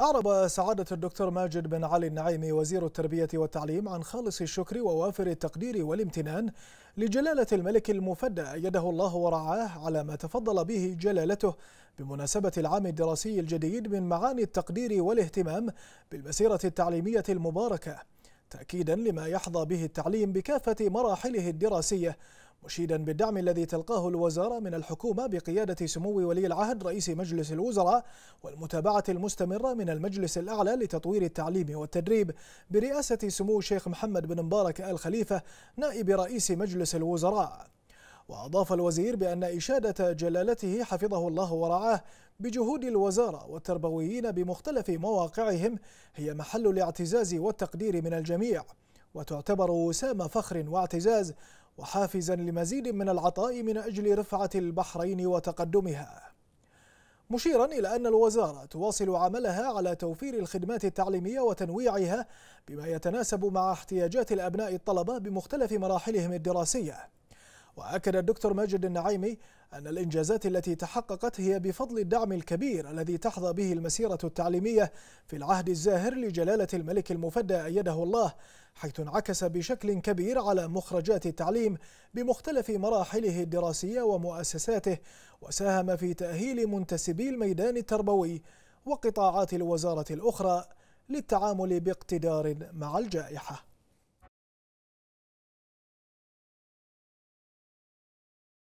أعرب سعادة الدكتور ماجد بن علي النعيمي وزير التربية والتعليم عن خالص الشكر ووافر التقدير والامتنان لجلالة الملك المفدى أيده الله ورعاه على ما تفضل به جلالته بمناسبة العام الدراسي الجديد من معاني التقدير والاهتمام بالمسيرة التعليمية المباركة تأكيدا لما يحظى به التعليم بكافة مراحله الدراسية مشيدا بالدعم الذي تلقاه الوزارة من الحكومة بقيادة سمو ولي العهد رئيس مجلس الوزراء والمتابعة المستمرة من المجلس الأعلى لتطوير التعليم والتدريب برئاسة سمو الشيخ محمد بن مبارك آل خليفة نائب رئيس مجلس الوزراء وأضاف الوزير بأن إشادة جلالته حفظه الله ورعاه بجهود الوزارة والتربويين بمختلف مواقعهم هي محل الاعتزاز والتقدير من الجميع وتعتبر وسام فخر واعتزاز وحافزا لمزيد من العطاء من أجل رفعة البحرين وتقدمها مشيرا إلى أن الوزارة تواصل عملها على توفير الخدمات التعليمية وتنويعها بما يتناسب مع احتياجات الأبناء الطلبة بمختلف مراحلهم الدراسية وأكد الدكتور ماجد النعيمي أن الإنجازات التي تحققت هي بفضل الدعم الكبير الذي تحظى به المسيرة التعليمية في العهد الزاهر لجلالة الملك المفدى أيده الله حيث انعكس بشكل كبير على مخرجات التعليم بمختلف مراحله الدراسية ومؤسساته وساهم في تأهيل منتسبي الميدان التربوي وقطاعات الوزارة الأخرى للتعامل باقتدار مع الجائحة